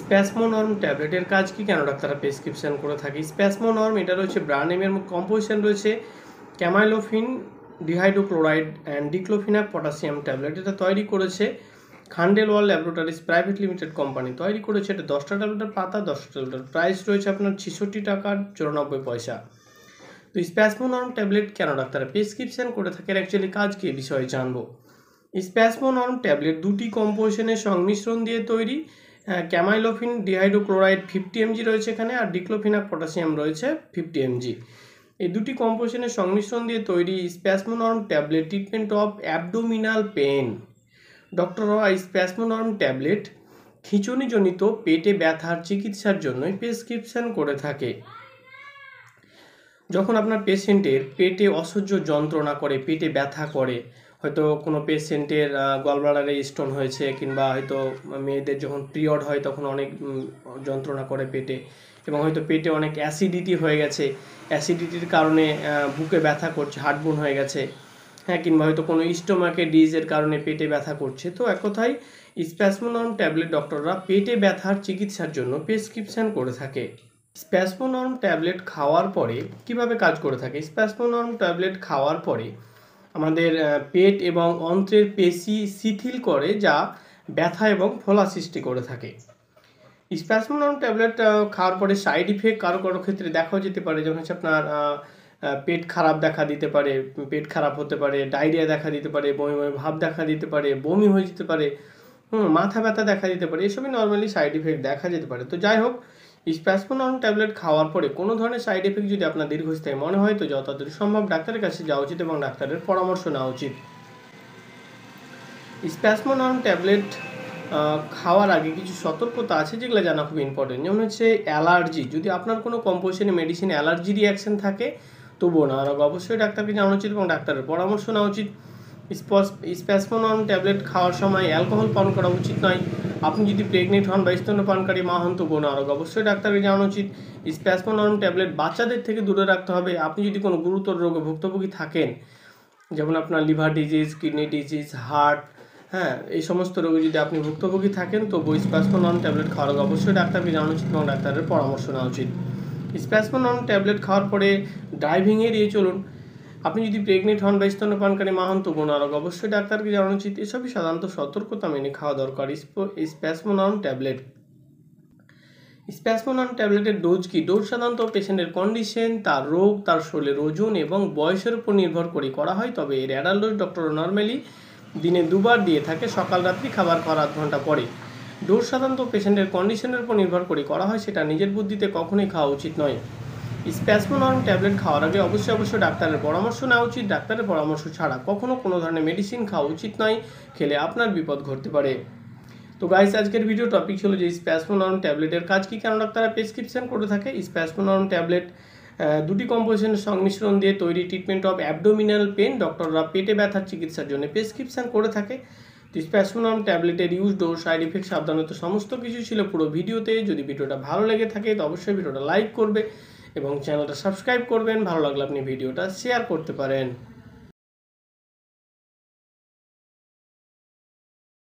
স্প্যাসমোনর্ম ট্যাবলেটের কাজ কি কেন ডাক্তাররা প্রেসক্রিপশান করে থাকে স্প্যাসমোনর্ম এটা রয়েছে ব্র্যান্ড নেমের কম্পোজিশন রয়েছে camylofin dihydrochloride and diclofenac potassium tablet এটা তৈরি করেছে Khandelwal laboratories private limited company তৈরি করেছে এটা দশটা ট্যাবলেটের পাতা দশটা ট্যাবলেটের প্রাইস রয়েছে আপনার ছেষট্টি টাকার চুরানব্বই পয়সা তো স্প্যাসমোনর্ম ট্যাবলেট কেন ডাক্তাররা প্রেসক্রিপশান করে থাকেন অ্যাকচুয়ালি কাজ কি বিষয়ে জানবো স্প্যাসমোনর্ম ট্যাবলেট দুটি কম্পোজিশনের সংমিশ্রণ দিয়ে তৈরি হ্যাঁ, ক্যামাইলোফিন ডিহাইড্রোক্লোরাইড ফিফটি এমজি রয়েছে এখানে আর ডিক্লোফিনাক পটাশিয়াম রয়েছে ফিফটি এমজি এই দুটি কম্পোজিশনের সংমিশ্রণ দিয়ে তৈরি Spasmonorm tablet treatment of abdominal pain doctor Roy Spasmonorm tablet খিঁচুনিজনিত পেটে ব্যথার চিকিৎসার জন্য প্রেসক্রিপশন করে থাকে যখন আপনার পেশেন্টের পেটে অসহ্য যন্ত্রণা করে পেটে ব্যথা করে হয়তো কোনো পেশেন্টের গলব্লাডারে স্টোন হয়েছে কিংবা হয়তো মেয়েদের যখন পিরিয়ড হয় তখন অনেক যন্ত্রণা করে পেটে এবং হয়তো পেটে অনেক অ্যাসিডিটি হয়ে গেছে অ্যাসিডিটির কারণে বুকে ব্যথা করছে হার্টবোন হয়ে গেছে হ্যাঁ কিংবা হয়তো কোনো স্টোমাকে ডিজের কারণে পেটে ব্যথা করছে তো এক কথায় স্প্যাসমোনর্ম ট্যাবলেট ডক্টররা পেটে ব্যথার চিকিৎসার জন্য প্রেসক্রিপশান করে থাকে স্প্যাসমোনর্ম ট্যাবলেট খাওয়ার পরে কিভাবে কাজ করে থাকে স্প্যাসমোনর্ম ট্যাবলেট খাওয়ার পরে আমাদের পেট এবং অন্ত্রের পেশি শিথিল করে যা ব্যথা এবং ফোলা সৃষ্টি করে থাকে স্প্যাসমোনাম ট্যাবলেট খাওয়ার পরে সাইড ইফেক্ট কারো কারো ক্ষেত্রে দেখাও যেতে পারে যেমন হচ্ছে আপনার পেট খারাপ দেখা দিতে পারে পেট খারাপ হতে পারে ডায়রিয়া দেখা দিতে পারে বমি বমি ভাব দেখা দিতে পারে বমি হয়ে যেতে পারে হুম মাথা ব্যথা দেখা দিতে পারে এসবই নর্মালি সাইড ইফেক্ট দেখা যেতে পারে তো যাই হোক স্প্যাসপোনাম ট্যাবলেট খাওয়ার পরে কোনো ধরনের সাইড এফেক্ট যদি আপনার দীর্ঘস্থায়ী মনে হয় তো যতদূর সম্ভব ডাক্তারের কাছে যাওয়া উচিত এবং ডাক্তারের পরামর্শ নেওয়া উচিত স্প্যাসমোনাম ট্যাবলেট খাওয়ার আগে কিছু সতর্কতা আছে যেগুলো জানা খুব ইম্পর্টেন্ট যেমন হচ্ছে অ্যালার্জি যদি আপনার কোনো কম্পোজিশনে মেডিসিন অ্যালার্জি রিয়াকশন থাকে তবুও না আর অবশ্যই ডাক্তারকে জানা উচিত এবং ডাক্তারের পরামর্শ নেওয়া উচিত স্প্যাসমোনাম ট্যাবলেট খাওয়ার সময় অ্যালকোহল পান করা উচিত নয় আপনি যদি প্রেগনেন্ট হন বা স্তন্যপানকারী মা হন তো কোনো আরোগ অবশ্যই ডাক্তারকে জানানো উচিত স্প্যাসমোনরম ট্যাবলেট বাচ্চাদের থেকে দূরে রাখতে হবে আপনি যদি কোনো গুরুতর রোগে ভুক্তভোগী থাকেন যেমন আপনার liver disease kidney disease heart হ্যাঁ এই সমস্ত রোগে যদি আপনি ভুক্তভোগী থাকেন তো বই স্প্যাসমোনরম ট্যাবলেট খাওয়ার অবশ্যই ডাক্তারকে জানানো উচিত এবং ডাক্তারের পরামর্শ নেওয়া উচিত স্প্যাসমোনরম ট্যাবলেট খাওয়ার পরে ড্রাইভিংয়ে দিয়ে চলুন আপনি যদি প্রেগনেন্ট হন বা স্তন্যপানকারী মা হন তবু নারক অবশ্যই ডাক্তারকে জানানো উচিত এসবই সাধারণত সতর্কতা মেনে খাওয়া দরকার স্প্যাসমোনাম ট্যাবলেট স্প্যাসমোনাম ট্যাবলেটের ডোজ কি ডোজ সাধারণত পেশেন্টের কন্ডিশন তার রোগ তার শরীরের ওজন এবং বয়সের উপর নির্ভর করে করা হয় তবে এর অ্যাডাল ডোজ ডক্টর নর্মালি দিনে দুবার দিয়ে থাকে সকাল রাত্রি খাবার খাওয়ার আধ ঘন্টা পরে ডোজ সাধারণত পেশেন্টের কন্ডিশনের উপর নির্ভর করে করা হয় সেটা নিজের বুদ্ধিতে কখনোই খাওয়া উচিত নয় অন ট্যাবলেট খাওয়ার আগে অবশ্যই অবশ্যই ডাক্তারের পরামর্শ নেওয়া উচিত ডাক্তারের পরামর্শ ছাড়া কখনও কোনো ধরনের মেডিসিন খাওয়া উচিত নয় খেলে আপনার বিপদ ঘটতে পারে তো গাইস আজকের ভিডিও টপিক ছিল যে অন ট্যাবলেটের কাজ কী কেন ডাক্তারা প্রেসক্রিপশন করে থাকে অন ট্যাবলেট দুটি কম্পোজিশনের সংমিশ্রণ দিয়ে তৈরি ট্রিটমেন্ট অফ অ্যাবডোমিনাল পেন ডক্টররা পেটে ব্যথার চিকিৎসার জন্য প্রেসক্রিপশন করে থাকে তো অন ট্যাবলেটের ইউজ ডোর সাইড ইফেক্ট সাবধানত সমস্ত কিছু ছিল পুরো ভিডিওতে যদি ভিডিওটা ভালো লেগে থাকে তো অবশ্যই ভিডিওটা লাইক করবে এবং চ্যানেলটা সাবস্ক্রাইব করবেন ভালো লাগলে আপনি ভিডিওটা শেয়ার করতে পারেন